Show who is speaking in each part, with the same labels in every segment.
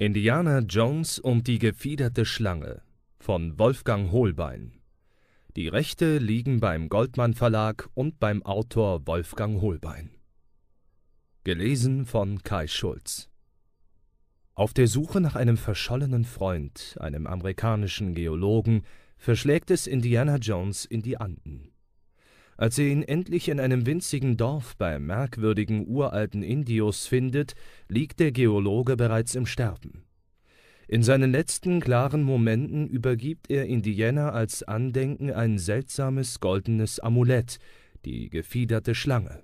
Speaker 1: Indiana Jones und die gefiederte Schlange von Wolfgang Holbein. Die Rechte liegen beim Goldmann Verlag und beim Autor Wolfgang Holbein. Gelesen von Kai Schulz. Auf der Suche nach einem verschollenen Freund, einem amerikanischen Geologen, verschlägt es Indiana Jones in die Anden. Als er ihn endlich in einem winzigen Dorf bei merkwürdigen uralten Indios findet, liegt der Geologe bereits im Sterben. In seinen letzten klaren Momenten übergibt er Indiana als Andenken ein seltsames goldenes Amulett, die gefiederte Schlange.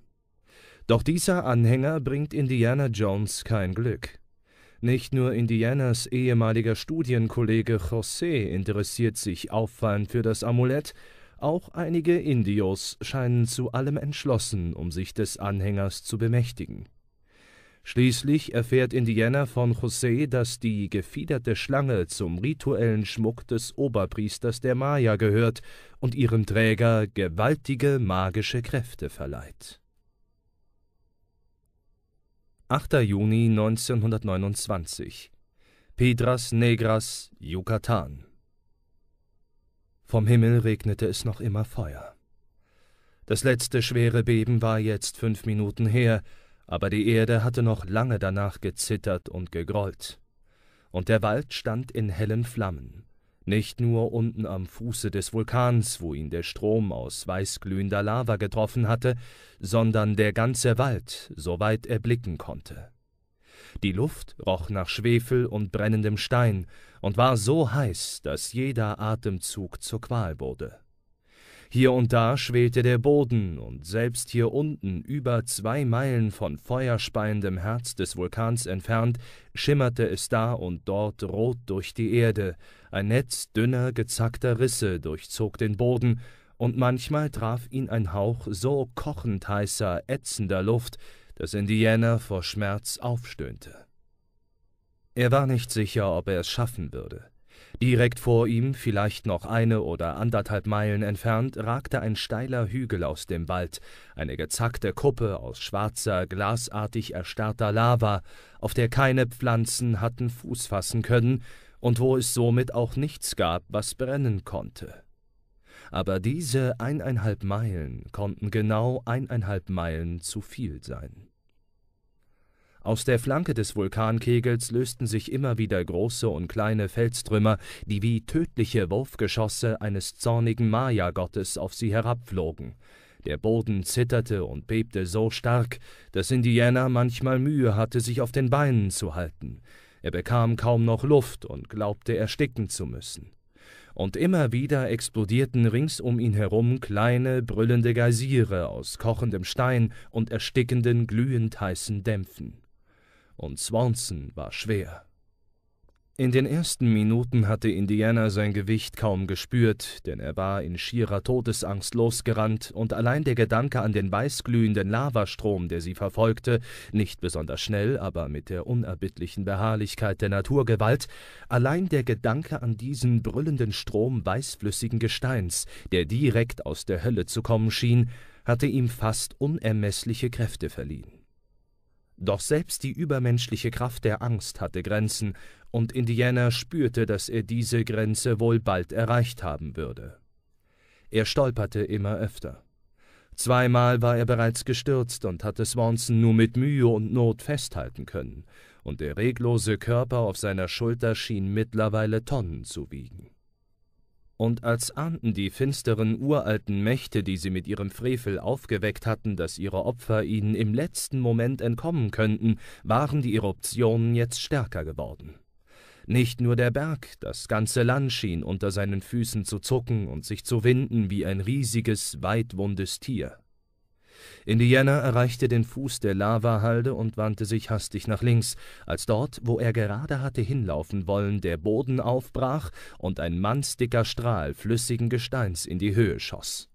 Speaker 1: Doch dieser Anhänger bringt Indiana Jones kein Glück. Nicht nur Indianas ehemaliger Studienkollege José interessiert sich auffallend für das Amulett, auch einige Indios scheinen zu allem entschlossen, um sich des Anhängers zu bemächtigen. Schließlich erfährt Indiana von José, dass die gefiederte Schlange zum rituellen Schmuck des Oberpriesters der Maya gehört und ihrem Träger gewaltige magische Kräfte verleiht. 8. Juni 1929 Pedras Negras, Yucatan vom Himmel regnete es noch immer Feuer. Das letzte schwere Beben war jetzt fünf Minuten her, aber die Erde hatte noch lange danach gezittert und gegrollt. Und der Wald stand in hellen Flammen, nicht nur unten am Fuße des Vulkans, wo ihn der Strom aus weißglühender Lava getroffen hatte, sondern der ganze Wald, soweit er blicken konnte. Die Luft roch nach Schwefel und brennendem Stein und war so heiß, dass jeder Atemzug zur Qual wurde. Hier und da schwelte der Boden, und selbst hier unten, über zwei Meilen von feuerspeiendem Herz des Vulkans entfernt, schimmerte es da und dort rot durch die Erde, ein Netz dünner, gezackter Risse durchzog den Boden, und manchmal traf ihn ein Hauch so kochend heißer, ätzender Luft, dass Indiana vor Schmerz aufstöhnte. Er war nicht sicher, ob er es schaffen würde. Direkt vor ihm, vielleicht noch eine oder anderthalb Meilen entfernt, ragte ein steiler Hügel aus dem Wald, eine gezackte Kuppe aus schwarzer, glasartig erstarrter Lava, auf der keine Pflanzen hatten Fuß fassen können und wo es somit auch nichts gab, was brennen konnte aber diese eineinhalb Meilen konnten genau eineinhalb Meilen zu viel sein. Aus der Flanke des Vulkankegels lösten sich immer wieder große und kleine Felstrümmer, die wie tödliche Wurfgeschosse eines zornigen Maya-Gottes auf sie herabflogen. Der Boden zitterte und bebte so stark, dass Indiana manchmal Mühe hatte, sich auf den Beinen zu halten. Er bekam kaum noch Luft und glaubte ersticken zu müssen und immer wieder explodierten rings um ihn herum kleine, brüllende Geysire aus kochendem Stein und erstickenden, glühend heißen Dämpfen. Und Swanson war schwer. In den ersten Minuten hatte Indiana sein Gewicht kaum gespürt, denn er war in schierer Todesangst losgerannt und allein der Gedanke an den weißglühenden Lavastrom, der sie verfolgte, nicht besonders schnell, aber mit der unerbittlichen Beharrlichkeit der Naturgewalt, allein der Gedanke an diesen brüllenden Strom weißflüssigen Gesteins, der direkt aus der Hölle zu kommen schien, hatte ihm fast unermeßliche Kräfte verliehen. Doch selbst die übermenschliche Kraft der Angst hatte Grenzen, und Indiana spürte, dass er diese Grenze wohl bald erreicht haben würde. Er stolperte immer öfter. Zweimal war er bereits gestürzt und hatte Swanson nur mit Mühe und Not festhalten können, und der reglose Körper auf seiner Schulter schien mittlerweile Tonnen zu wiegen. Und als ahnten die finsteren uralten Mächte, die sie mit ihrem Frevel aufgeweckt hatten, dass ihre Opfer ihnen im letzten Moment entkommen könnten, waren die Eruptionen jetzt stärker geworden. Nicht nur der Berg, das ganze Land schien unter seinen Füßen zu zucken und sich zu winden wie ein riesiges, weitwundes Tier. Indiana erreichte den Fuß der Lavahalde und wandte sich hastig nach links, als dort, wo er gerade hatte hinlaufen wollen, der Boden aufbrach und ein mannsdicker Strahl flüssigen Gesteins in die Höhe schoss.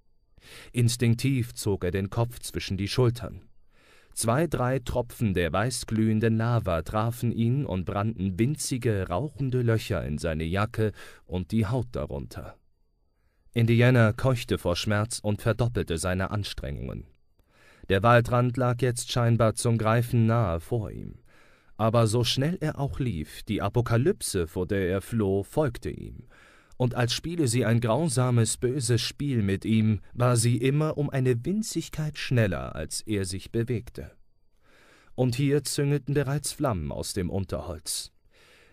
Speaker 1: Instinktiv zog er den Kopf zwischen die Schultern. Zwei, drei Tropfen der weißglühenden Lava trafen ihn und brannten winzige, rauchende Löcher in seine Jacke und die Haut darunter. Indiana keuchte vor Schmerz und verdoppelte seine Anstrengungen. Der Waldrand lag jetzt scheinbar zum Greifen nahe vor ihm. Aber so schnell er auch lief, die Apokalypse, vor der er floh, folgte ihm. Und als spiele sie ein grausames, böses Spiel mit ihm, war sie immer um eine Winzigkeit schneller, als er sich bewegte. Und hier züngelten bereits Flammen aus dem Unterholz.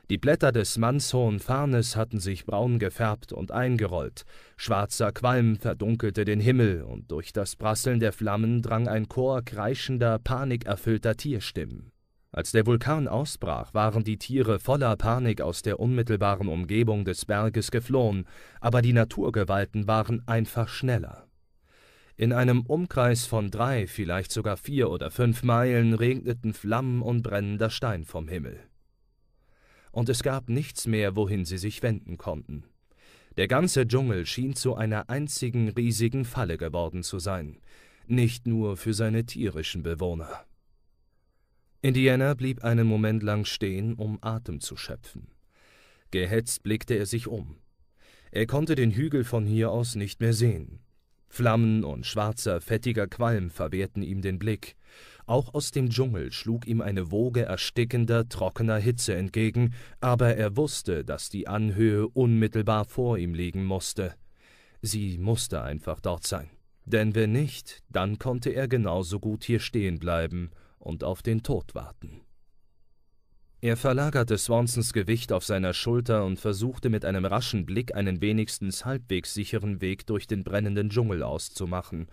Speaker 1: Die Blätter des mannshohen Farnes hatten sich braun gefärbt und eingerollt, schwarzer Qualm verdunkelte den Himmel, und durch das Prasseln der Flammen drang ein Chor kreischender, panikerfüllter Tierstimmen. Als der Vulkan ausbrach, waren die Tiere voller Panik aus der unmittelbaren Umgebung des Berges geflohen, aber die Naturgewalten waren einfach schneller. In einem Umkreis von drei, vielleicht sogar vier oder fünf Meilen regneten Flammen und brennender Stein vom Himmel und es gab nichts mehr, wohin sie sich wenden konnten. Der ganze Dschungel schien zu einer einzigen riesigen Falle geworden zu sein, nicht nur für seine tierischen Bewohner. Indiana blieb einen Moment lang stehen, um Atem zu schöpfen. Gehetzt blickte er sich um. Er konnte den Hügel von hier aus nicht mehr sehen. Flammen und schwarzer, fettiger Qualm verwehrten ihm den Blick, auch aus dem Dschungel schlug ihm eine Woge erstickender, trockener Hitze entgegen, aber er wusste, dass die Anhöhe unmittelbar vor ihm liegen musste. Sie musste einfach dort sein. Denn wenn nicht, dann konnte er genauso gut hier stehen bleiben und auf den Tod warten. Er verlagerte Swansons Gewicht auf seiner Schulter und versuchte mit einem raschen Blick einen wenigstens halbwegs sicheren Weg durch den brennenden Dschungel auszumachen.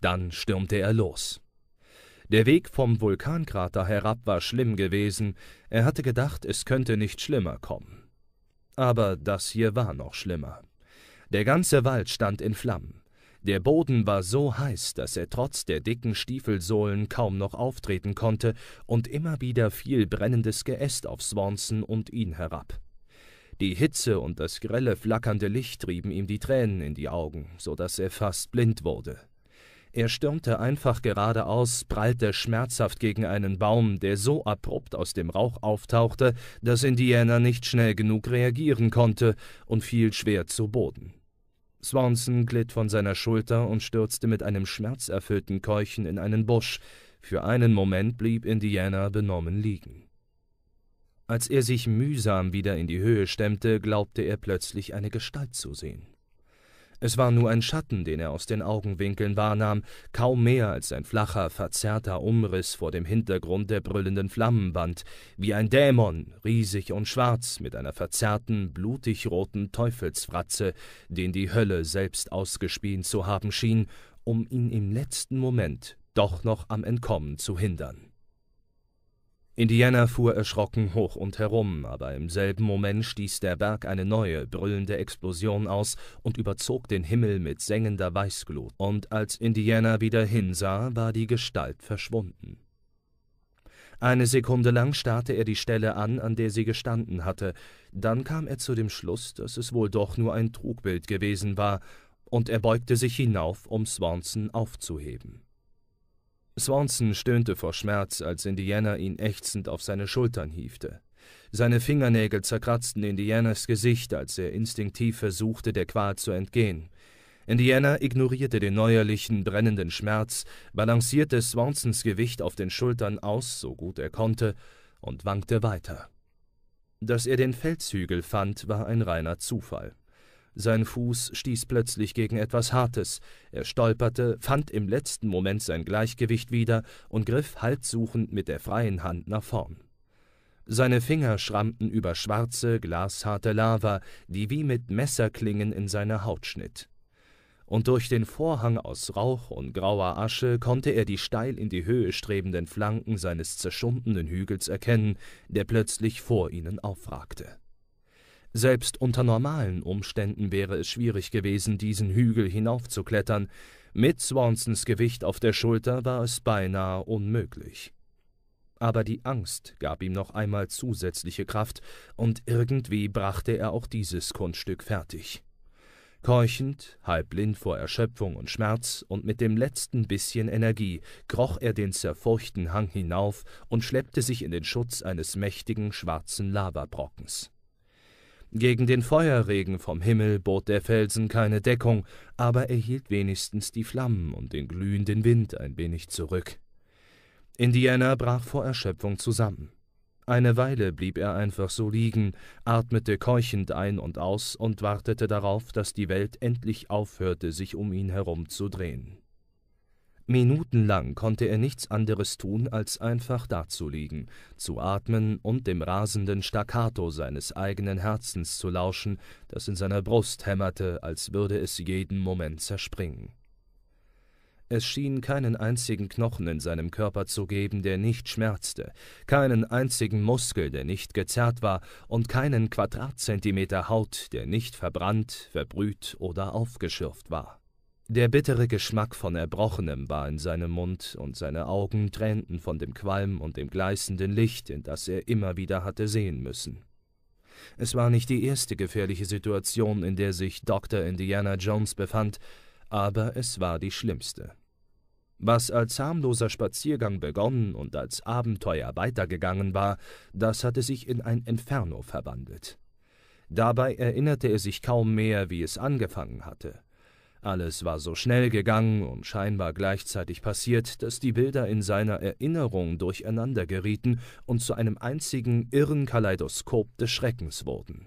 Speaker 1: Dann stürmte er los. Der Weg vom Vulkankrater herab war schlimm gewesen, er hatte gedacht, es könnte nicht schlimmer kommen. Aber das hier war noch schlimmer. Der ganze Wald stand in Flammen. Der Boden war so heiß, dass er trotz der dicken Stiefelsohlen kaum noch auftreten konnte, und immer wieder fiel brennendes Geäst auf Swanson und ihn herab. Die Hitze und das grelle, flackernde Licht trieben ihm die Tränen in die Augen, so dass er fast blind wurde. Er stürmte einfach geradeaus, prallte schmerzhaft gegen einen Baum, der so abrupt aus dem Rauch auftauchte, dass Indiana nicht schnell genug reagieren konnte und fiel schwer zu Boden. Swanson glitt von seiner Schulter und stürzte mit einem schmerzerfüllten Keuchen in einen Busch. Für einen Moment blieb Indiana benommen liegen. Als er sich mühsam wieder in die Höhe stemmte, glaubte er plötzlich eine Gestalt zu sehen. Es war nur ein Schatten, den er aus den Augenwinkeln wahrnahm, kaum mehr als ein flacher, verzerrter Umriss vor dem Hintergrund der brüllenden Flammenwand, wie ein Dämon, riesig und schwarz, mit einer verzerrten, blutigroten Teufelsfratze, den die Hölle selbst ausgespien zu haben schien, um ihn im letzten Moment doch noch am Entkommen zu hindern. Indiana fuhr erschrocken hoch und herum, aber im selben Moment stieß der Berg eine neue, brüllende Explosion aus und überzog den Himmel mit sengender Weißglut, und als Indiana wieder hinsah, war die Gestalt verschwunden. Eine Sekunde lang starrte er die Stelle an, an der sie gestanden hatte, dann kam er zu dem Schluss, dass es wohl doch nur ein Trugbild gewesen war, und er beugte sich hinauf, um Swanson aufzuheben. Swanson stöhnte vor Schmerz, als Indiana ihn ächzend auf seine Schultern hiefte. Seine Fingernägel zerkratzten Indianas Gesicht, als er instinktiv versuchte, der Qual zu entgehen. Indiana ignorierte den neuerlichen, brennenden Schmerz, balancierte Swansons Gewicht auf den Schultern aus, so gut er konnte, und wankte weiter. Dass er den Felshügel fand, war ein reiner Zufall. Sein Fuß stieß plötzlich gegen etwas Hartes. Er stolperte, fand im letzten Moment sein Gleichgewicht wieder und griff haltsuchend mit der freien Hand nach vorn. Seine Finger schrammten über schwarze, glasharte Lava, die wie mit Messerklingen in seine Haut schnitt und durch den Vorhang aus Rauch und grauer Asche konnte er die steil in die Höhe strebenden Flanken seines zerschundenen Hügels erkennen, der plötzlich vor ihnen aufragte. Selbst unter normalen Umständen wäre es schwierig gewesen, diesen Hügel hinaufzuklettern, mit Swansons Gewicht auf der Schulter war es beinahe unmöglich. Aber die Angst gab ihm noch einmal zusätzliche Kraft, und irgendwie brachte er auch dieses Kunststück fertig. Keuchend, halb blind vor Erschöpfung und Schmerz und mit dem letzten bisschen Energie kroch er den zerfurchten Hang hinauf und schleppte sich in den Schutz eines mächtigen schwarzen Lavabrockens. Gegen den Feuerregen vom Himmel bot der Felsen keine Deckung, aber er hielt wenigstens die Flammen und den glühenden Wind ein wenig zurück. Indiana brach vor Erschöpfung zusammen. Eine Weile blieb er einfach so liegen, atmete keuchend ein und aus und wartete darauf, dass die Welt endlich aufhörte, sich um ihn herum zu drehen. Minutenlang konnte er nichts anderes tun, als einfach dazuliegen, zu atmen und dem rasenden Staccato seines eigenen Herzens zu lauschen, das in seiner Brust hämmerte, als würde es jeden Moment zerspringen. Es schien keinen einzigen Knochen in seinem Körper zu geben, der nicht schmerzte, keinen einzigen Muskel, der nicht gezerrt war, und keinen Quadratzentimeter Haut, der nicht verbrannt, verbrüht oder aufgeschürft war. Der bittere Geschmack von Erbrochenem war in seinem Mund, und seine Augen tränten von dem Qualm und dem gleißenden Licht, in das er immer wieder hatte sehen müssen. Es war nicht die erste gefährliche Situation, in der sich Dr. Indiana Jones befand, aber es war die schlimmste. Was als harmloser Spaziergang begonnen und als Abenteuer weitergegangen war, das hatte sich in ein Inferno verwandelt. Dabei erinnerte er sich kaum mehr, wie es angefangen hatte alles war so schnell gegangen und scheinbar gleichzeitig passiert, dass die Bilder in seiner Erinnerung durcheinander gerieten und zu einem einzigen irren Kaleidoskop des Schreckens wurden.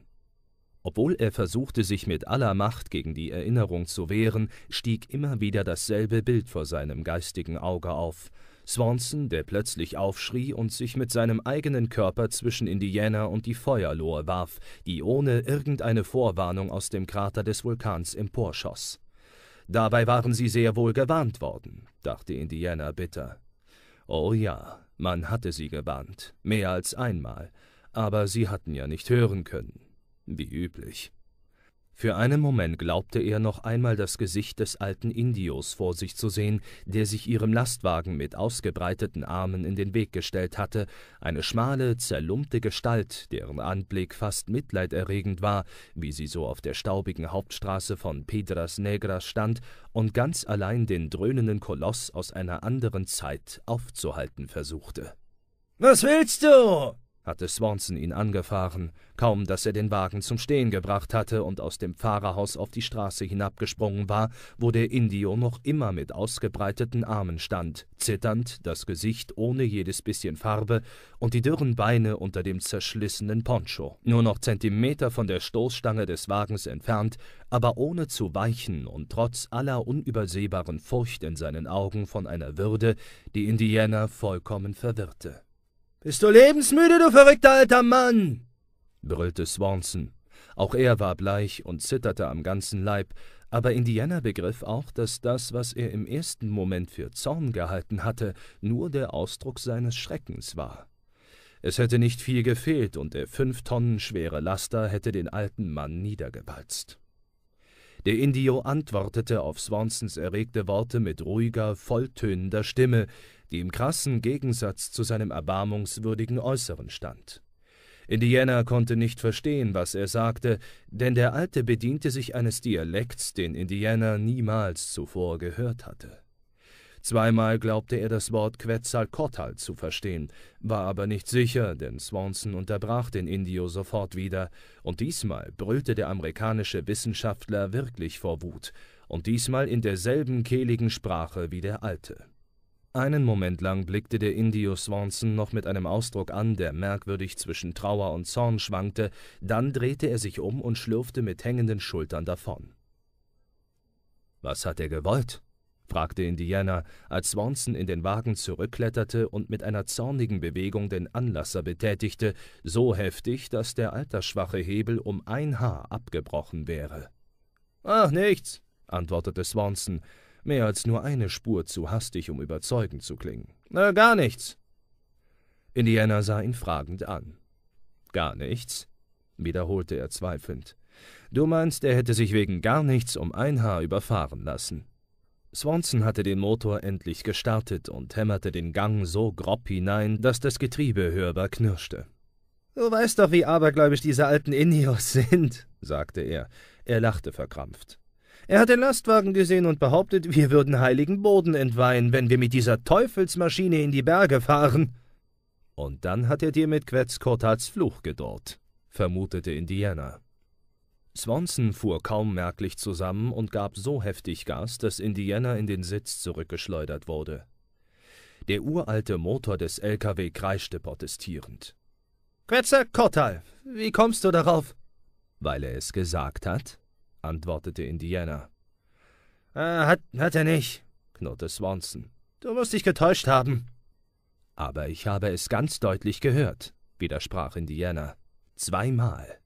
Speaker 1: Obwohl er versuchte, sich mit aller Macht gegen die Erinnerung zu wehren, stieg immer wieder dasselbe Bild vor seinem geistigen Auge auf. Swanson, der plötzlich aufschrie und sich mit seinem eigenen Körper zwischen Indiana und die Feuerlohe warf, die ohne irgendeine Vorwarnung aus dem Krater des Vulkans emporschoss. Dabei waren sie sehr wohl gewarnt worden, dachte Indiana bitter. Oh ja, man hatte sie gewarnt, mehr als einmal, aber sie hatten ja nicht hören können, wie üblich. Für einen Moment glaubte er noch einmal das Gesicht des alten Indios vor sich zu sehen, der sich ihrem Lastwagen mit ausgebreiteten Armen in den Weg gestellt hatte, eine schmale, zerlumpte Gestalt, deren Anblick fast mitleiderregend war, wie sie so auf der staubigen Hauptstraße von Pedras Negras stand und ganz allein den dröhnenden Koloss aus einer anderen Zeit aufzuhalten versuchte. Was willst du? hatte Swanson ihn angefahren, kaum dass er den Wagen zum Stehen gebracht hatte und aus dem Fahrerhaus auf die Straße hinabgesprungen war, wo der Indio noch immer mit ausgebreiteten Armen stand, zitternd, das Gesicht ohne jedes bisschen Farbe und die dürren Beine unter dem zerschlissenen Poncho. Nur noch Zentimeter von der Stoßstange des Wagens entfernt, aber ohne zu weichen und trotz aller unübersehbaren Furcht in seinen Augen von einer Würde, die Indianer vollkommen verwirrte. Bist du lebensmüde, du verrückter alter Mann? brüllte Swanson. Auch er war bleich und zitterte am ganzen Leib, aber Indiana begriff auch, dass das, was er im ersten Moment für Zorn gehalten hatte, nur der Ausdruck seines Schreckens war. Es hätte nicht viel gefehlt, und der fünf Tonnen schwere Laster hätte den alten Mann niedergepalzt. Der Indio antwortete auf Swansons erregte Worte mit ruhiger, volltönender Stimme, die im krassen Gegensatz zu seinem erbarmungswürdigen Äußeren stand. Indiana konnte nicht verstehen, was er sagte, denn der Alte bediente sich eines Dialekts, den Indiana niemals zuvor gehört hatte. Zweimal glaubte er das Wort Quetzalcoatl zu verstehen, war aber nicht sicher, denn Swanson unterbrach den Indio sofort wieder, und diesmal brüllte der amerikanische Wissenschaftler wirklich vor Wut, und diesmal in derselben kehligen Sprache wie der Alte. Einen Moment lang blickte der Indio Swanson noch mit einem Ausdruck an, der merkwürdig zwischen Trauer und Zorn schwankte, dann drehte er sich um und schlürfte mit hängenden Schultern davon. Was hat er gewollt? fragte Indiana, als Swanson in den Wagen zurückkletterte und mit einer zornigen Bewegung den Anlasser betätigte, so heftig, dass der altersschwache Hebel um ein Haar abgebrochen wäre. Ach, nichts, antwortete Swanson mehr als nur eine Spur zu hastig, um überzeugend zu klingen. Na, gar nichts. Indiana sah ihn fragend an. Gar nichts? wiederholte er zweifelnd. Du meinst, er hätte sich wegen gar nichts um ein Haar überfahren lassen. Swanson hatte den Motor endlich gestartet und hämmerte den Gang so grob hinein, dass das Getriebe hörbar knirschte. Du weißt doch, wie abergläubisch diese alten Indios sind, sagte er. Er lachte verkrampft. Er hat den Lastwagen gesehen und behauptet, wir würden heiligen Boden entweihen, wenn wir mit dieser Teufelsmaschine in die Berge fahren. Und dann hat er dir mit Quetzkortats Fluch gedort, vermutete Indiana. Swanson fuhr kaum merklich zusammen und gab so heftig Gas, dass Indiana in den Sitz zurückgeschleudert wurde. Der uralte Motor des LKW kreischte protestierend. Quetzer Kortal, wie kommst du darauf? Weil er es gesagt hat? antwortete Indiana. Äh, hat, hat er nicht, knurrte Swanson. Du musst dich getäuscht haben. Aber ich habe es ganz deutlich gehört, widersprach Indiana. Zweimal.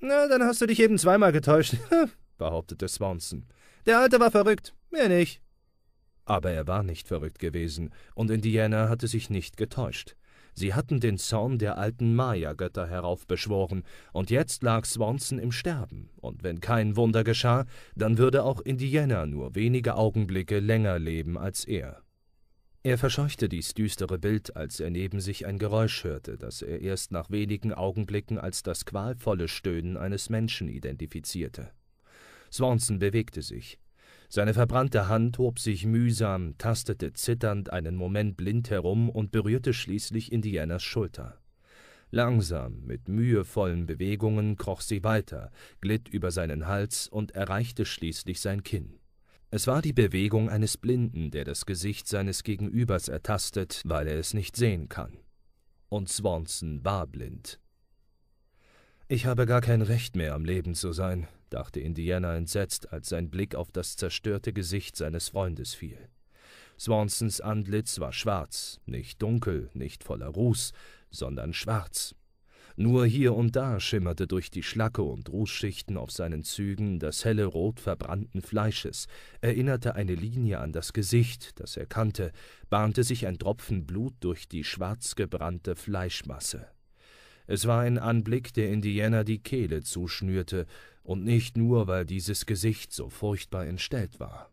Speaker 1: Na, dann hast du dich eben zweimal getäuscht, behauptete Swanson. Der Alte war verrückt, mehr nicht. Aber er war nicht verrückt gewesen, und Indiana hatte sich nicht getäuscht. Sie hatten den Zorn der alten Maya-Götter heraufbeschworen, und jetzt lag Swanson im Sterben, und wenn kein Wunder geschah, dann würde auch Indiana nur wenige Augenblicke länger leben als er. Er verscheuchte dies düstere Bild, als er neben sich ein Geräusch hörte, das er erst nach wenigen Augenblicken als das qualvolle Stöhnen eines Menschen identifizierte. Swanson bewegte sich. Seine verbrannte Hand hob sich mühsam, tastete zitternd einen Moment blind herum und berührte schließlich Indianas Schulter. Langsam, mit mühevollen Bewegungen kroch sie weiter, glitt über seinen Hals und erreichte schließlich sein Kinn. Es war die Bewegung eines Blinden, der das Gesicht seines Gegenübers ertastet, weil er es nicht sehen kann. Und Swanson war blind. Ich habe gar kein Recht mehr, am Leben zu sein, dachte Indiana entsetzt, als sein Blick auf das zerstörte Gesicht seines Freundes fiel. Swansons Antlitz war schwarz, nicht dunkel, nicht voller Ruß, sondern schwarz. Nur hier und da schimmerte durch die Schlacke und Rußschichten auf seinen Zügen das helle Rot verbrannten Fleisches, erinnerte eine Linie an das Gesicht, das er kannte, bahnte sich ein Tropfen Blut durch die schwarz gebrannte Fleischmasse. Es war ein Anblick, der Indiana die Kehle zuschnürte, und nicht nur, weil dieses Gesicht so furchtbar entstellt war.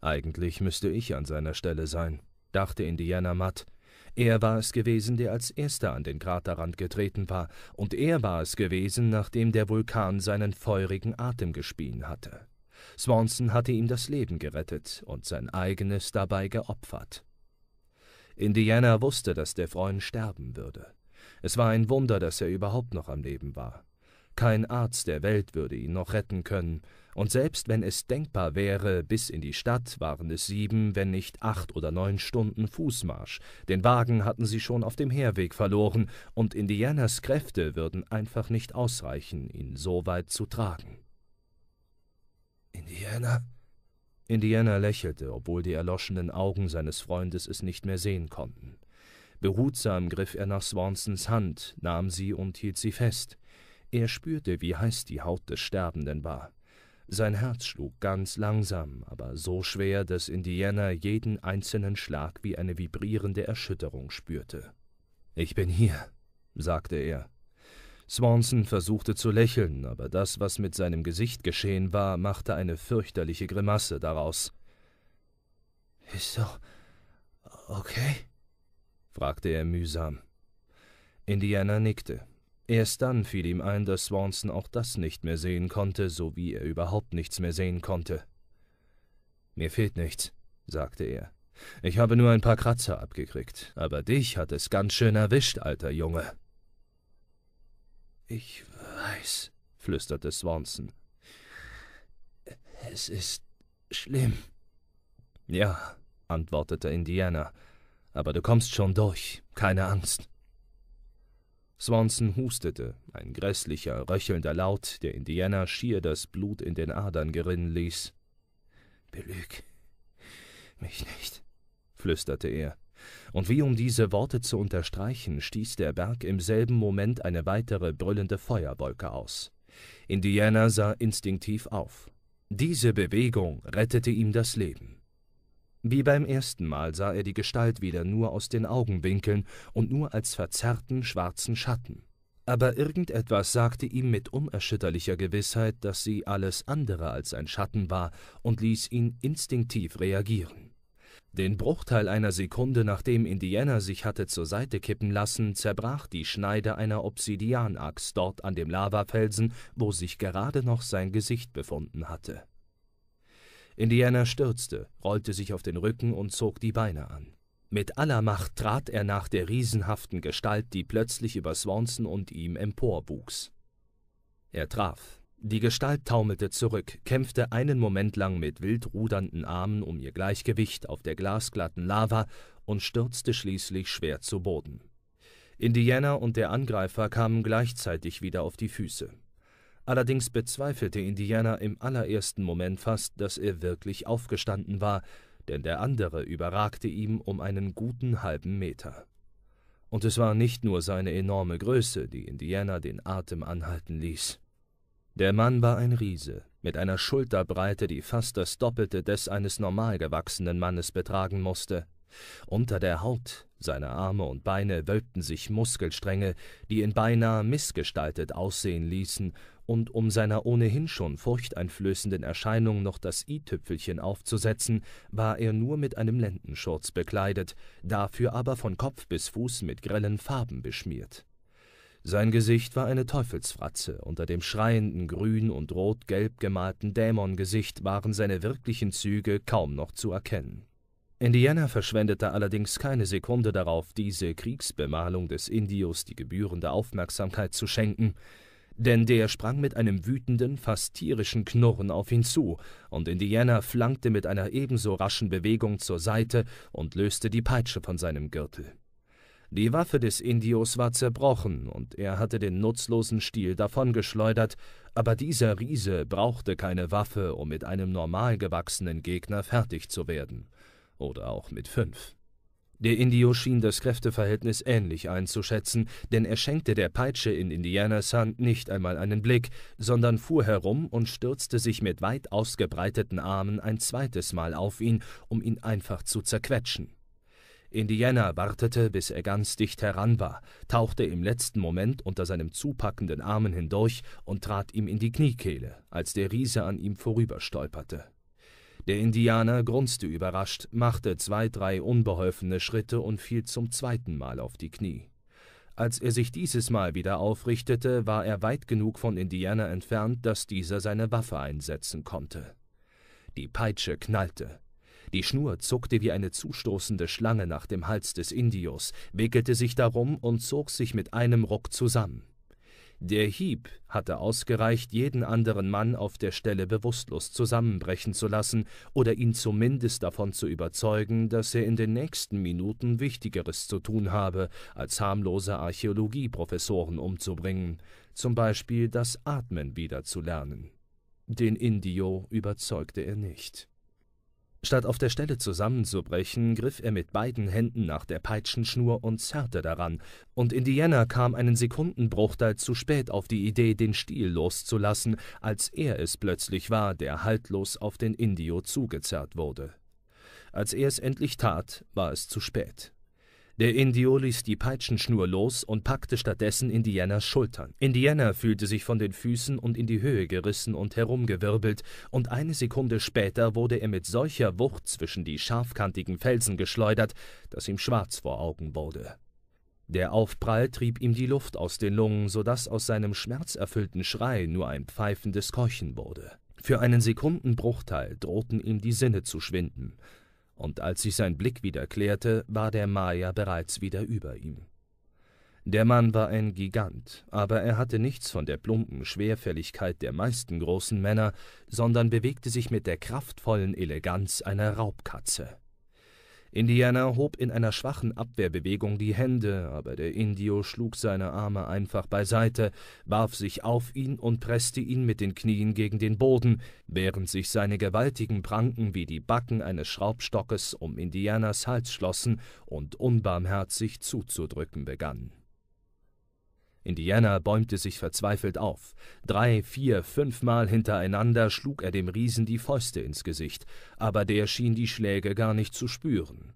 Speaker 1: Eigentlich müsste ich an seiner Stelle sein, dachte Indiana matt. Er war es gewesen, der als erster an den Kraterrand getreten war, und er war es gewesen, nachdem der Vulkan seinen feurigen Atem gespien hatte. Swanson hatte ihm das Leben gerettet und sein eigenes dabei geopfert. Indiana wusste, dass der Freund sterben würde. Es war ein Wunder, dass er überhaupt noch am Leben war. Kein Arzt der Welt würde ihn noch retten können, und selbst wenn es denkbar wäre, bis in die Stadt waren es sieben, wenn nicht acht oder neun Stunden Fußmarsch. Den Wagen hatten sie schon auf dem Herweg verloren, und Indianas Kräfte würden einfach nicht ausreichen, ihn so weit zu tragen. Indiana? Indiana lächelte, obwohl die erloschenen Augen seines Freundes es nicht mehr sehen konnten. Behutsam griff er nach Swansons Hand, nahm sie und hielt sie fest. Er spürte, wie heiß die Haut des Sterbenden war. Sein Herz schlug ganz langsam, aber so schwer, dass Indiana jeden einzelnen Schlag wie eine vibrierende Erschütterung spürte. Ich bin hier, sagte er. Swanson versuchte zu lächeln, aber das, was mit seinem Gesicht geschehen war, machte eine fürchterliche Grimasse daraus. Ist doch okay? fragte er mühsam. Indiana nickte. Erst dann fiel ihm ein, dass Swanson auch das nicht mehr sehen konnte, so wie er überhaupt nichts mehr sehen konnte. Mir fehlt nichts, sagte er. Ich habe nur ein paar Kratzer abgekriegt, aber dich hat es ganz schön erwischt, alter Junge. Ich weiß, flüsterte Swanson. Es ist schlimm. Ja, antwortete Indiana. Aber du kommst schon durch, keine Angst. Swanson hustete, ein grässlicher, röchelnder Laut, der Indiana schier das Blut in den Adern gerinnen ließ. Belüg mich nicht, flüsterte er. Und wie um diese Worte zu unterstreichen, stieß der Berg im selben Moment eine weitere brüllende Feuerwolke aus. Indiana sah instinktiv auf. Diese Bewegung rettete ihm das Leben. Wie beim ersten Mal sah er die Gestalt wieder nur aus den Augenwinkeln und nur als verzerrten schwarzen Schatten. Aber irgendetwas sagte ihm mit unerschütterlicher Gewissheit, dass sie alles andere als ein Schatten war und ließ ihn instinktiv reagieren. Den Bruchteil einer Sekunde, nachdem Indiana sich hatte zur Seite kippen lassen, zerbrach die Schneide einer Obsidianaxt dort an dem Lavafelsen, wo sich gerade noch sein Gesicht befunden hatte. Indiana stürzte, rollte sich auf den Rücken und zog die Beine an. Mit aller Macht trat er nach der riesenhaften Gestalt, die plötzlich über Swanson und ihm emporwuchs. Er traf. Die Gestalt taumelte zurück, kämpfte einen Moment lang mit wild rudernden Armen um ihr Gleichgewicht auf der glasglatten Lava und stürzte schließlich schwer zu Boden. Indiana und der Angreifer kamen gleichzeitig wieder auf die Füße. Allerdings bezweifelte Indiana im allerersten Moment fast, dass er wirklich aufgestanden war, denn der andere überragte ihm um einen guten halben Meter. Und es war nicht nur seine enorme Größe, die Indiana den Atem anhalten ließ. Der Mann war ein Riese, mit einer Schulterbreite, die fast das Doppelte des eines normal gewachsenen Mannes betragen musste, unter der Haut seiner Arme und Beine wölbten sich Muskelstränge, die ihn beinahe missgestaltet aussehen ließen, und um seiner ohnehin schon furchteinflößenden Erscheinung noch das i-Tüpfelchen aufzusetzen, war er nur mit einem Lendenschurz bekleidet, dafür aber von Kopf bis Fuß mit grellen Farben beschmiert. Sein Gesicht war eine Teufelsfratze, unter dem schreienden grün und rot-gelb gemalten Dämongesicht waren seine wirklichen Züge kaum noch zu erkennen. Indiana verschwendete allerdings keine Sekunde darauf, diese Kriegsbemalung des Indios die gebührende Aufmerksamkeit zu schenken, denn der sprang mit einem wütenden, fast tierischen Knurren auf ihn zu, und Indiana flankte mit einer ebenso raschen Bewegung zur Seite und löste die Peitsche von seinem Gürtel. Die Waffe des Indios war zerbrochen, und er hatte den nutzlosen Stiel davongeschleudert, aber dieser Riese brauchte keine Waffe, um mit einem normal gewachsenen Gegner fertig zu werden oder auch mit fünf. Der Indio schien das Kräfteverhältnis ähnlich einzuschätzen, denn er schenkte der Peitsche in Indianas Hand nicht einmal einen Blick, sondern fuhr herum und stürzte sich mit weit ausgebreiteten Armen ein zweites Mal auf ihn, um ihn einfach zu zerquetschen. Indiana wartete, bis er ganz dicht heran war, tauchte im letzten Moment unter seinem zupackenden Armen hindurch und trat ihm in die Kniekehle, als der Riese an ihm vorüberstolperte. Der Indianer grunzte überrascht, machte zwei, drei unbeholfene Schritte und fiel zum zweiten Mal auf die Knie. Als er sich dieses Mal wieder aufrichtete, war er weit genug von Indiana entfernt, dass dieser seine Waffe einsetzen konnte. Die Peitsche knallte. Die Schnur zuckte wie eine zustoßende Schlange nach dem Hals des Indios, wickelte sich darum und zog sich mit einem Ruck zusammen. Der Hieb hatte ausgereicht, jeden anderen Mann auf der Stelle bewusstlos zusammenbrechen zu lassen oder ihn zumindest davon zu überzeugen, dass er in den nächsten Minuten Wichtigeres zu tun habe, als harmlose Archäologieprofessoren umzubringen, zum Beispiel das Atmen wiederzulernen. Den Indio überzeugte er nicht. Statt auf der Stelle zusammenzubrechen, griff er mit beiden Händen nach der Peitschenschnur und zerrte daran, und Indiana kam einen Sekundenbruchteil zu spät auf die Idee, den Stiel loszulassen, als er es plötzlich war, der haltlos auf den Indio zugezerrt wurde. Als er es endlich tat, war es zu spät. Der Indio ließ die Peitschenschnur los und packte stattdessen Indianas Schultern. Indiana fühlte sich von den Füßen und in die Höhe gerissen und herumgewirbelt, und eine Sekunde später wurde er mit solcher Wucht zwischen die scharfkantigen Felsen geschleudert, dass ihm schwarz vor Augen wurde. Der Aufprall trieb ihm die Luft aus den Lungen, so daß aus seinem schmerzerfüllten Schrei nur ein pfeifendes Keuchen wurde. Für einen Sekundenbruchteil drohten ihm die Sinne zu schwinden und als sich sein Blick wieder klärte, war der Maya bereits wieder über ihm. Der Mann war ein Gigant, aber er hatte nichts von der plumpen Schwerfälligkeit der meisten großen Männer, sondern bewegte sich mit der kraftvollen Eleganz einer Raubkatze. Indiana hob in einer schwachen Abwehrbewegung die Hände, aber der Indio schlug seine Arme einfach beiseite, warf sich auf ihn und presste ihn mit den Knien gegen den Boden, während sich seine gewaltigen Pranken wie die Backen eines Schraubstockes um Indianas Hals schlossen und unbarmherzig zuzudrücken begannen. Indiana bäumte sich verzweifelt auf. Drei, vier, fünfmal hintereinander schlug er dem Riesen die Fäuste ins Gesicht, aber der schien die Schläge gar nicht zu spüren.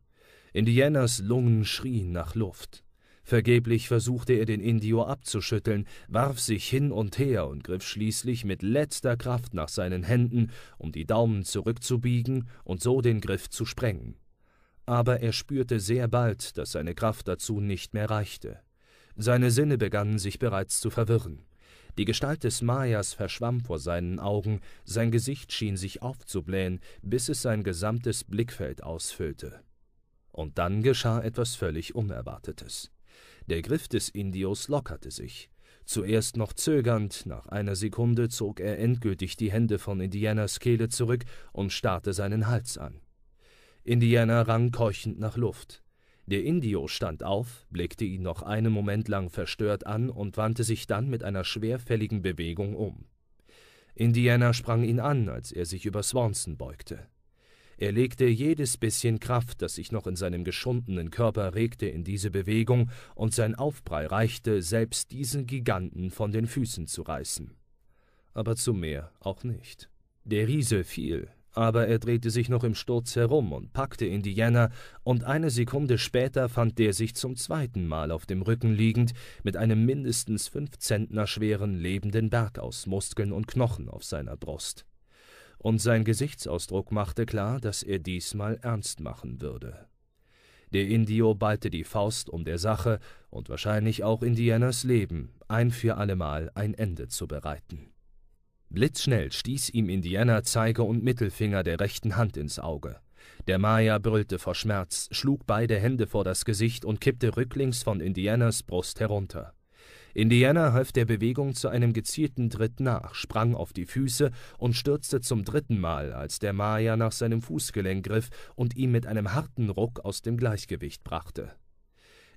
Speaker 1: Indianas Lungen schrien nach Luft. Vergeblich versuchte er den Indio abzuschütteln, warf sich hin und her und griff schließlich mit letzter Kraft nach seinen Händen, um die Daumen zurückzubiegen und so den Griff zu sprengen. Aber er spürte sehr bald, dass seine Kraft dazu nicht mehr reichte. Seine Sinne begannen sich bereits zu verwirren. Die Gestalt des Mayas verschwamm vor seinen Augen, sein Gesicht schien sich aufzublähen, bis es sein gesamtes Blickfeld ausfüllte. Und dann geschah etwas völlig Unerwartetes. Der Griff des Indios lockerte sich. Zuerst noch zögernd, nach einer Sekunde zog er endgültig die Hände von Indianas Kehle zurück und starrte seinen Hals an. Indiana rang keuchend nach Luft der indio stand auf blickte ihn noch einen moment lang verstört an und wandte sich dann mit einer schwerfälligen bewegung um Indiana sprang ihn an als er sich über swanson beugte er legte jedes bisschen kraft das sich noch in seinem geschundenen körper regte in diese bewegung und sein aufprall reichte selbst diesen giganten von den füßen zu reißen aber zu mehr auch nicht der riese fiel aber er drehte sich noch im Sturz herum und packte Indiana, und eine Sekunde später fand der sich zum zweiten Mal auf dem Rücken liegend mit einem mindestens fünf Zentner schweren lebenden Berg aus Muskeln und Knochen auf seiner Brust. Und sein Gesichtsausdruck machte klar, dass er diesmal ernst machen würde. Der Indio ballte die Faust, um der Sache und wahrscheinlich auch Indianas Leben ein für allemal ein Ende zu bereiten. Blitzschnell stieß ihm Indiana Zeiger und Mittelfinger der rechten Hand ins Auge. Der Maya brüllte vor Schmerz, schlug beide Hände vor das Gesicht und kippte rücklings von Indianas Brust herunter. Indiana half der Bewegung zu einem gezielten Tritt nach, sprang auf die Füße und stürzte zum dritten Mal, als der Maya nach seinem Fußgelenk griff und ihn mit einem harten Ruck aus dem Gleichgewicht brachte.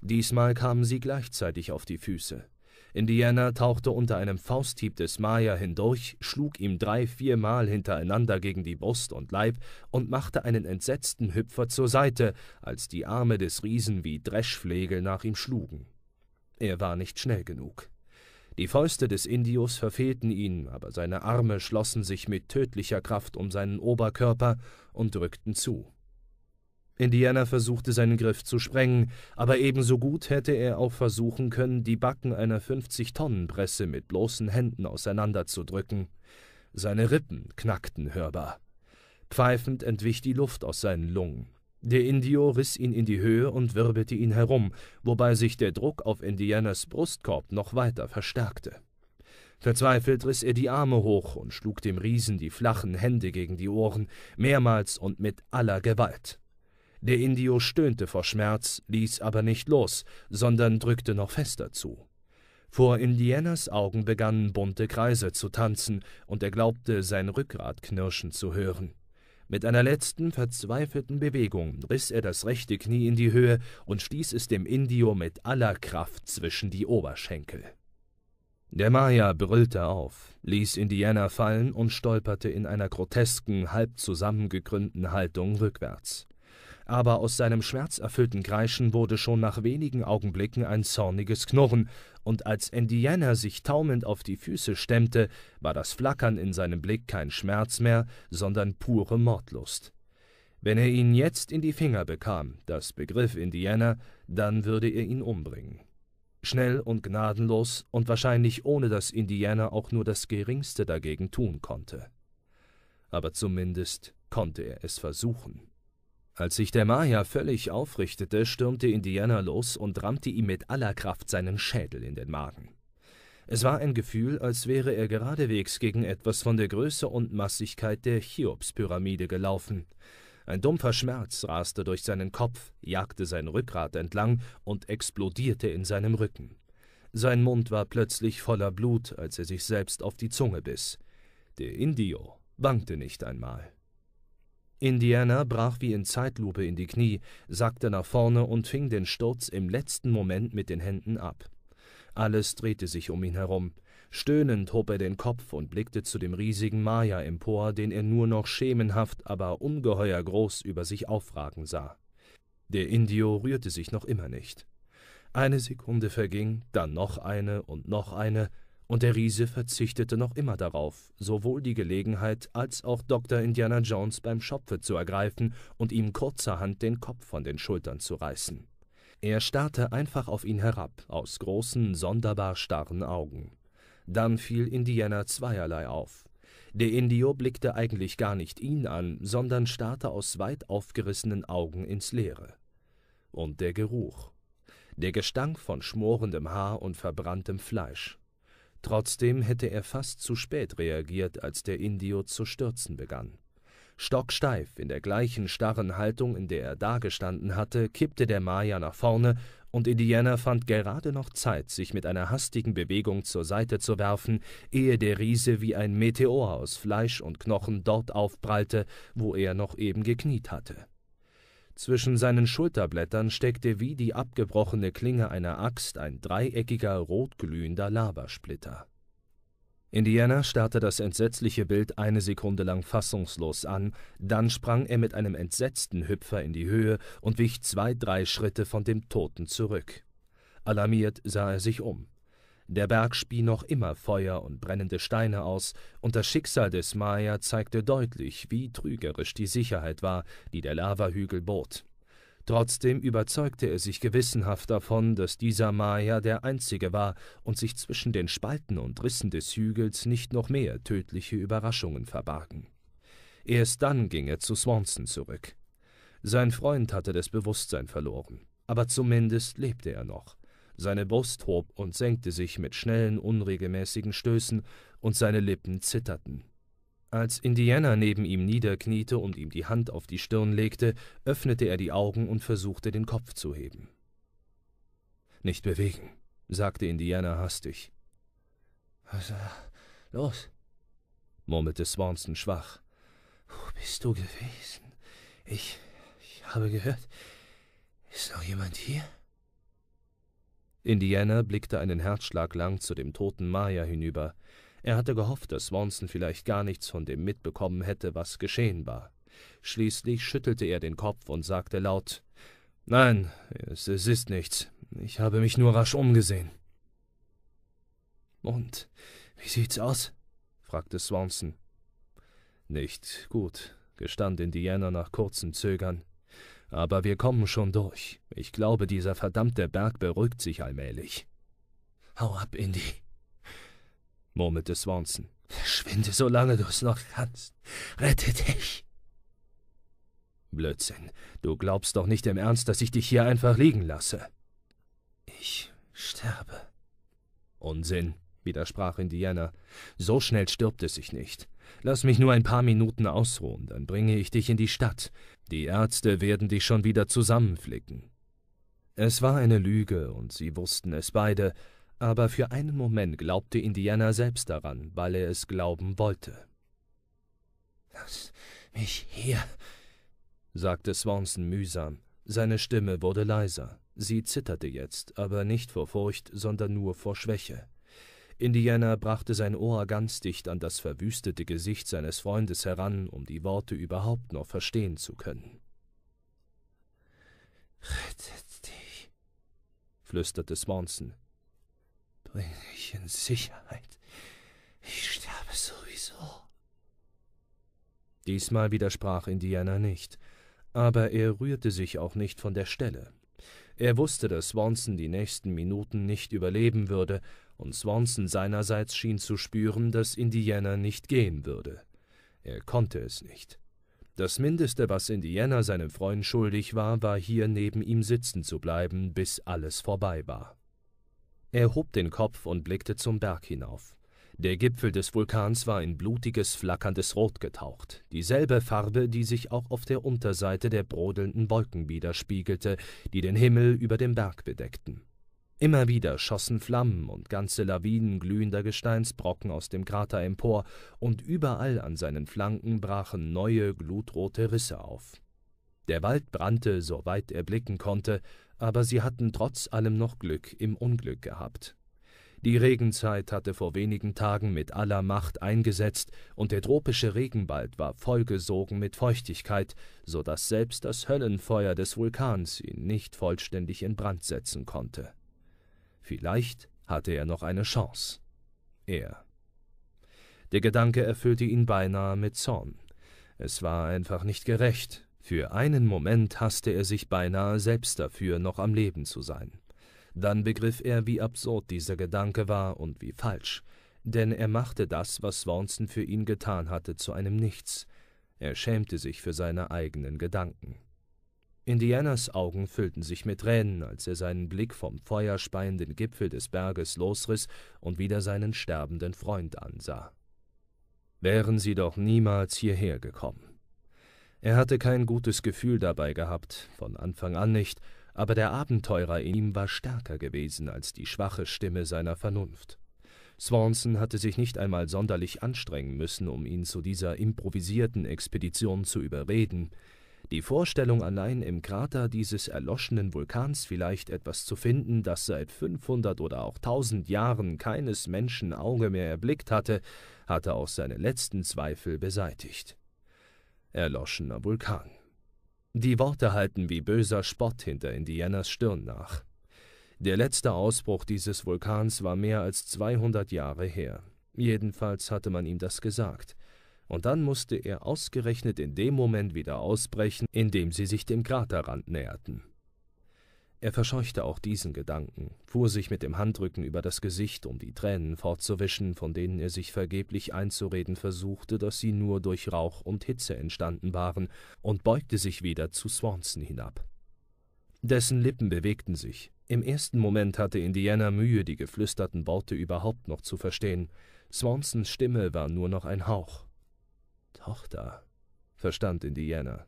Speaker 1: Diesmal kamen sie gleichzeitig auf die Füße. Indiana tauchte unter einem Fausthieb des Maya hindurch, schlug ihm drei viermal hintereinander gegen die Brust und Leib und machte einen entsetzten Hüpfer zur Seite, als die Arme des Riesen wie Dreschflegel nach ihm schlugen. Er war nicht schnell genug. Die Fäuste des Indios verfehlten ihn, aber seine Arme schlossen sich mit tödlicher Kraft um seinen Oberkörper und drückten zu Indiana versuchte seinen Griff zu sprengen, aber ebenso gut hätte er auch versuchen können, die Backen einer 50-Tonnen-Presse mit bloßen Händen auseinanderzudrücken. Seine Rippen knackten hörbar. Pfeifend entwich die Luft aus seinen Lungen. Der Indio riss ihn in die Höhe und wirbelte ihn herum, wobei sich der Druck auf Indianas Brustkorb noch weiter verstärkte. Verzweifelt riss er die Arme hoch und schlug dem Riesen die flachen Hände gegen die Ohren, mehrmals und mit aller Gewalt. Der Indio stöhnte vor Schmerz, ließ aber nicht los, sondern drückte noch fester zu. Vor Indianas Augen begannen bunte Kreise zu tanzen, und er glaubte, sein Rückgrat knirschen zu hören. Mit einer letzten verzweifelten Bewegung riss er das rechte Knie in die Höhe und stieß es dem Indio mit aller Kraft zwischen die Oberschenkel. Der Maya brüllte auf, ließ Indiana fallen und stolperte in einer grotesken, halb zusammengekrümmten Haltung rückwärts aber aus seinem schmerzerfüllten Kreischen wurde schon nach wenigen Augenblicken ein zorniges Knurren, und als Indiana sich taumelnd auf die Füße stemmte, war das Flackern in seinem Blick kein Schmerz mehr, sondern pure Mordlust. Wenn er ihn jetzt in die Finger bekam, das begriff Indiana, dann würde er ihn umbringen. Schnell und gnadenlos und wahrscheinlich ohne dass Indiana auch nur das geringste dagegen tun konnte. Aber zumindest konnte er es versuchen. Als sich der Maya völlig aufrichtete, stürmte Indiana los und rammte ihm mit aller Kraft seinen Schädel in den Magen. Es war ein Gefühl, als wäre er geradewegs gegen etwas von der Größe und Massigkeit der Cheops-Pyramide gelaufen. Ein dumpfer Schmerz raste durch seinen Kopf, jagte sein Rückgrat entlang und explodierte in seinem Rücken. Sein Mund war plötzlich voller Blut, als er sich selbst auf die Zunge biss. Der Indio wankte nicht einmal. Indiana brach wie in Zeitlupe in die Knie, sackte nach vorne und fing den Sturz im letzten Moment mit den Händen ab. Alles drehte sich um ihn herum. Stöhnend hob er den Kopf und blickte zu dem riesigen Maya empor, den er nur noch schemenhaft, aber ungeheuer groß über sich aufragen sah. Der Indio rührte sich noch immer nicht. Eine Sekunde verging, dann noch eine und noch eine, und der Riese verzichtete noch immer darauf, sowohl die Gelegenheit als auch Dr. Indiana Jones beim Schopfe zu ergreifen und ihm kurzerhand den Kopf von den Schultern zu reißen. Er starrte einfach auf ihn herab, aus großen, sonderbar starren Augen. Dann fiel Indiana zweierlei auf. Der Indio blickte eigentlich gar nicht ihn an, sondern starrte aus weit aufgerissenen Augen ins Leere. Und der Geruch. Der Gestank von schmorendem Haar und verbranntem Fleisch. Trotzdem hätte er fast zu spät reagiert, als der Indio zu stürzen begann. Stocksteif, in der gleichen starren Haltung, in der er dagestanden hatte, kippte der Maya nach vorne, und Indiana fand gerade noch Zeit, sich mit einer hastigen Bewegung zur Seite zu werfen, ehe der Riese wie ein Meteor aus Fleisch und Knochen dort aufprallte, wo er noch eben gekniet hatte. Zwischen seinen Schulterblättern steckte wie die abgebrochene Klinge einer Axt ein dreieckiger, rotglühender Lavasplitter. Indiana starrte das entsetzliche Bild eine Sekunde lang fassungslos an, dann sprang er mit einem entsetzten Hüpfer in die Höhe und wich zwei, drei Schritte von dem Toten zurück. Alarmiert sah er sich um. Der Berg spie noch immer Feuer und brennende Steine aus, und das Schicksal des Maya zeigte deutlich, wie trügerisch die Sicherheit war, die der Lavahügel bot. Trotzdem überzeugte er sich gewissenhaft davon, dass dieser Maya der einzige war und sich zwischen den Spalten und Rissen des Hügels nicht noch mehr tödliche Überraschungen verbargen. Erst dann ging er zu Swanson zurück. Sein Freund hatte das Bewusstsein verloren, aber zumindest lebte er noch. Seine Brust hob und senkte sich mit schnellen, unregelmäßigen Stößen, und seine Lippen zitterten. Als Indiana neben ihm niederkniete und ihm die Hand auf die Stirn legte, öffnete er die Augen und versuchte, den Kopf zu heben. Nicht bewegen, sagte Indiana hastig. Was äh, los? murmelte Swanson schwach. Wo bist du gewesen? Ich, ich habe gehört, ist noch jemand hier? Indiana blickte einen Herzschlag lang zu dem toten Maya hinüber. Er hatte gehofft, dass Swanson vielleicht gar nichts von dem mitbekommen hätte, was geschehen war. Schließlich schüttelte er den Kopf und sagte laut Nein, es, es ist nichts. Ich habe mich nur rasch umgesehen. Und wie sieht's aus? fragte Swanson. Nicht gut, gestand Indiana nach kurzem Zögern. Aber wir kommen schon durch. Ich glaube, dieser verdammte Berg beruhigt sich allmählich. Hau ab, Indy, murmelte Swanson. Verschwinde, solange du es noch kannst. Rette dich! Blödsinn. Du glaubst doch nicht im Ernst, dass ich dich hier einfach liegen lasse. Ich sterbe. Unsinn, widersprach Indiana. So schnell stirbt es sich nicht. Lass mich nur ein paar Minuten ausruhen, dann bringe ich dich in die Stadt. Die Ärzte werden dich schon wieder zusammenflicken. Es war eine Lüge und sie wussten es beide, aber für einen Moment glaubte Indiana selbst daran, weil er es glauben wollte. Lass mich hier, sagte Swanson mühsam. Seine Stimme wurde leiser. Sie zitterte jetzt, aber nicht vor Furcht, sondern nur vor Schwäche. Indiana brachte sein Ohr ganz dicht an das verwüstete Gesicht seines Freundes heran, um die Worte überhaupt noch verstehen zu können. »Rettet dich«, flüsterte Swanson. »Bring dich in Sicherheit. Ich sterbe sowieso.« Diesmal widersprach Indiana nicht, aber er rührte sich auch nicht von der Stelle. Er wusste, dass Swanson die nächsten Minuten nicht überleben würde, und Swanson seinerseits schien zu spüren, dass Indiana nicht gehen würde. Er konnte es nicht. Das Mindeste, was Indiana seinem Freund schuldig war, war hier neben ihm sitzen zu bleiben, bis alles vorbei war. Er hob den Kopf und blickte zum Berg hinauf. Der Gipfel des Vulkans war in blutiges, flackerndes Rot getaucht, dieselbe Farbe, die sich auch auf der Unterseite der brodelnden Wolken widerspiegelte, die den Himmel über dem Berg bedeckten. Immer wieder schossen Flammen und ganze Lawinen glühender Gesteinsbrocken aus dem Krater empor, und überall an seinen Flanken brachen neue, glutrote Risse auf. Der Wald brannte, soweit er blicken konnte, aber sie hatten trotz allem noch Glück im Unglück gehabt. Die Regenzeit hatte vor wenigen Tagen mit aller Macht eingesetzt, und der tropische Regenwald war vollgesogen mit Feuchtigkeit, so daß selbst das Höllenfeuer des Vulkans ihn nicht vollständig in Brand setzen konnte. Vielleicht hatte er noch eine Chance. Er. Der Gedanke erfüllte ihn beinahe mit Zorn. Es war einfach nicht gerecht. Für einen Moment hasste er sich beinahe selbst dafür, noch am Leben zu sein. Dann begriff er, wie absurd dieser Gedanke war und wie falsch, denn er machte das, was Swanson für ihn getan hatte, zu einem Nichts. Er schämte sich für seine eigenen Gedanken. Indianas Augen füllten sich mit Tränen, als er seinen Blick vom feuerspeienden Gipfel des Berges losriss und wieder seinen sterbenden Freund ansah. Wären sie doch niemals hierher gekommen. Er hatte kein gutes Gefühl dabei gehabt, von Anfang an nicht, aber der Abenteurer in ihm war stärker gewesen als die schwache Stimme seiner Vernunft. Swanson hatte sich nicht einmal sonderlich anstrengen müssen, um ihn zu dieser improvisierten Expedition zu überreden, die Vorstellung, allein im Krater dieses erloschenen Vulkans vielleicht etwas zu finden, das seit 500 oder auch 1000 Jahren keines Menschen Auge mehr erblickt hatte, hatte auch seine letzten Zweifel beseitigt. Erloschener Vulkan. Die Worte halten wie böser Spott hinter Indianas Stirn nach. Der letzte Ausbruch dieses Vulkans war mehr als 200 Jahre her. Jedenfalls hatte man ihm das gesagt – und dann musste er ausgerechnet in dem Moment wieder ausbrechen, in dem sie sich dem Kraterrand näherten. Er verscheuchte auch diesen Gedanken, fuhr sich mit dem Handrücken über das Gesicht, um die Tränen fortzuwischen, von denen er sich vergeblich einzureden versuchte, dass sie nur durch Rauch und Hitze entstanden waren, und beugte sich wieder zu Swanson hinab. Dessen Lippen bewegten sich. Im ersten Moment hatte Indiana Mühe, die geflüsterten Worte überhaupt noch zu verstehen. Swansons Stimme war nur noch ein Hauch. Tochter, verstand Indiana.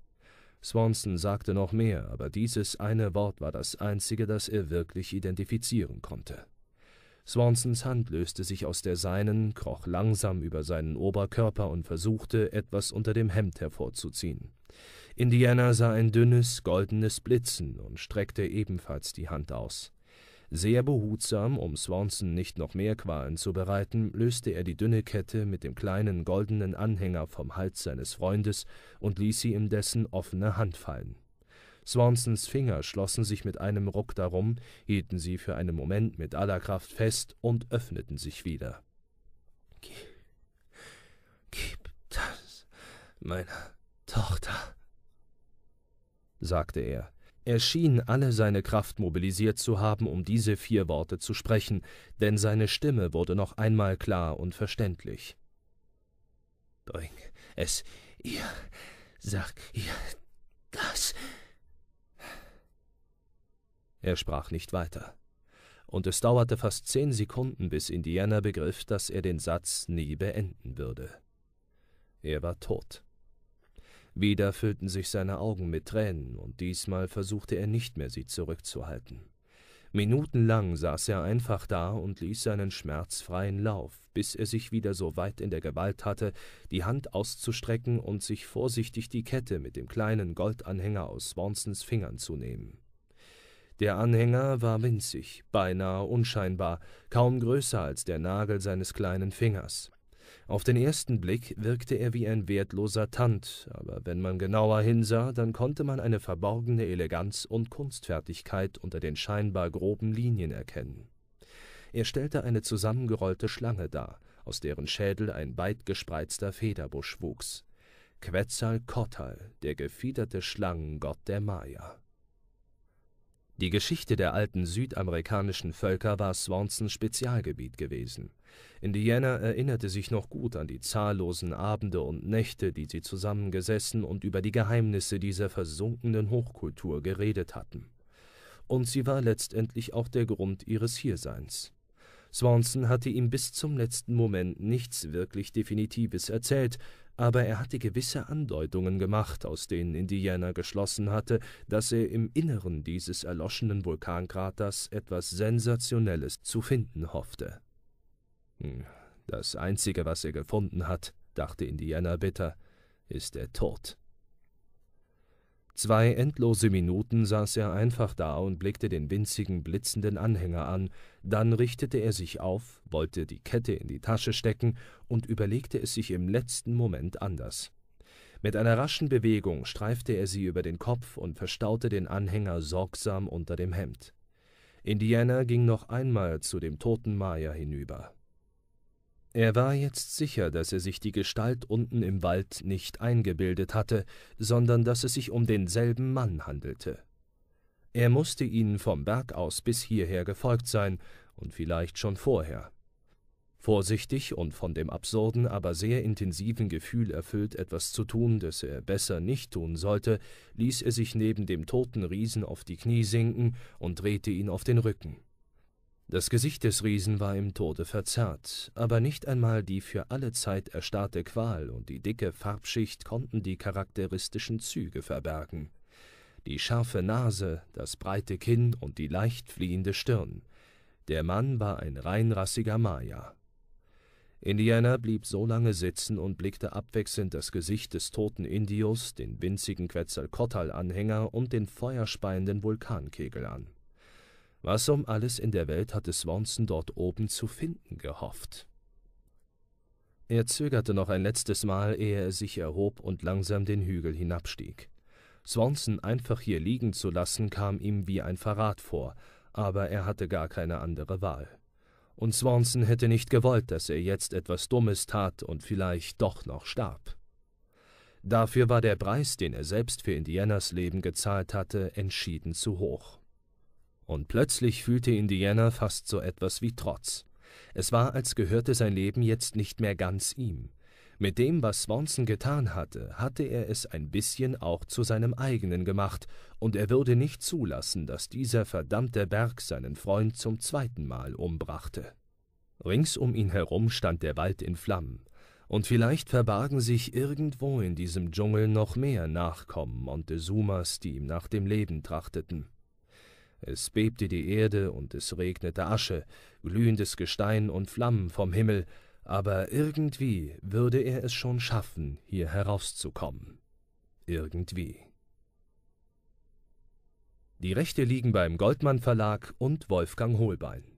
Speaker 1: Swanson sagte noch mehr, aber dieses eine Wort war das einzige, das er wirklich identifizieren konnte. Swansons Hand löste sich aus der seinen, kroch langsam über seinen Oberkörper und versuchte, etwas unter dem Hemd hervorzuziehen. Indiana sah ein dünnes, goldenes Blitzen und streckte ebenfalls die Hand aus. Sehr behutsam, um Swanson nicht noch mehr Qualen zu bereiten, löste er die dünne Kette mit dem kleinen goldenen Anhänger vom Hals seines Freundes und ließ sie in dessen offene Hand fallen. Swansons Finger schlossen sich mit einem Ruck darum, hielten sie für einen Moment mit aller Kraft fest und öffneten sich wieder. Gib, gib das meiner Tochter, sagte er. Er schien alle seine Kraft mobilisiert zu haben, um diese vier Worte zu sprechen, denn seine Stimme wurde noch einmal klar und verständlich. Bring es ihr, sag ihr das. Er sprach nicht weiter, und es dauerte fast zehn Sekunden, bis Indiana begriff, dass er den Satz nie beenden würde. Er war tot. Wieder füllten sich seine Augen mit Tränen, und diesmal versuchte er nicht mehr, sie zurückzuhalten. Minutenlang saß er einfach da und ließ seinen Schmerz freien Lauf, bis er sich wieder so weit in der Gewalt hatte, die Hand auszustrecken und sich vorsichtig die Kette mit dem kleinen Goldanhänger aus Swansons Fingern zu nehmen. Der Anhänger war winzig, beinahe unscheinbar, kaum größer als der Nagel seines kleinen Fingers. Auf den ersten Blick wirkte er wie ein wertloser Tant, aber wenn man genauer hinsah, dann konnte man eine verborgene Eleganz und Kunstfertigkeit unter den scheinbar groben Linien erkennen. Er stellte eine zusammengerollte Schlange dar, aus deren Schädel ein weit gespreizter Federbusch wuchs. Quetzalcoatl, der gefiederte Schlangengott der Maya die Geschichte der alten südamerikanischen Völker war Swansons Spezialgebiet gewesen. Indiana erinnerte sich noch gut an die zahllosen Abende und Nächte, die sie zusammengesessen und über die Geheimnisse dieser versunkenen Hochkultur geredet hatten. Und sie war letztendlich auch der Grund ihres Hierseins. Swanson hatte ihm bis zum letzten Moment nichts wirklich Definitives erzählt, aber er hatte gewisse Andeutungen gemacht, aus denen Indiana geschlossen hatte, dass er im Inneren dieses erloschenen Vulkankraters etwas Sensationelles zu finden hoffte. Hm, das Einzige, was er gefunden hat, dachte Indiana bitter, ist der Tod. Zwei endlose Minuten saß er einfach da und blickte den winzigen, blitzenden Anhänger an, dann richtete er sich auf, wollte die Kette in die Tasche stecken und überlegte es sich im letzten Moment anders. Mit einer raschen Bewegung streifte er sie über den Kopf und verstaute den Anhänger sorgsam unter dem Hemd. Indiana ging noch einmal zu dem toten Maya hinüber. Er war jetzt sicher, dass er sich die Gestalt unten im Wald nicht eingebildet hatte, sondern dass es sich um denselben Mann handelte. Er musste ihnen vom Berg aus bis hierher gefolgt sein und vielleicht schon vorher. Vorsichtig und von dem absurden, aber sehr intensiven Gefühl erfüllt, etwas zu tun, das er besser nicht tun sollte, ließ er sich neben dem toten Riesen auf die Knie sinken und drehte ihn auf den Rücken. Das Gesicht des Riesen war im Tode verzerrt, aber nicht einmal die für alle Zeit erstarrte Qual und die dicke Farbschicht konnten die charakteristischen Züge verbergen. Die scharfe Nase, das breite Kinn und die leicht fliehende Stirn. Der Mann war ein reinrassiger Maya. Indiana blieb so lange sitzen und blickte abwechselnd das Gesicht des toten Indios, den winzigen Quetzalcoatl-Anhänger und den feuerspeienden Vulkankegel an. Was um alles in der Welt hatte Swanson dort oben zu finden gehofft? Er zögerte noch ein letztes Mal, ehe er sich erhob und langsam den Hügel hinabstieg. Swanson einfach hier liegen zu lassen, kam ihm wie ein Verrat vor, aber er hatte gar keine andere Wahl. Und Swanson hätte nicht gewollt, dass er jetzt etwas Dummes tat und vielleicht doch noch starb. Dafür war der Preis, den er selbst für Indianas Leben gezahlt hatte, entschieden zu hoch. Und plötzlich fühlte Indiana fast so etwas wie Trotz. Es war, als gehörte sein Leben jetzt nicht mehr ganz ihm. Mit dem, was Swanson getan hatte, hatte er es ein bisschen auch zu seinem eigenen gemacht, und er würde nicht zulassen, dass dieser verdammte Berg seinen Freund zum zweiten Mal umbrachte. Rings um ihn herum stand der Wald in Flammen, und vielleicht verbargen sich irgendwo in diesem Dschungel noch mehr Nachkommen Montezumas, die ihm nach dem Leben trachteten. Es bebte die Erde und es regnete Asche, glühendes Gestein und Flammen vom Himmel, aber irgendwie würde er es schon schaffen, hier herauszukommen. Irgendwie. Die Rechte liegen beim Goldmann Verlag und Wolfgang Holbein.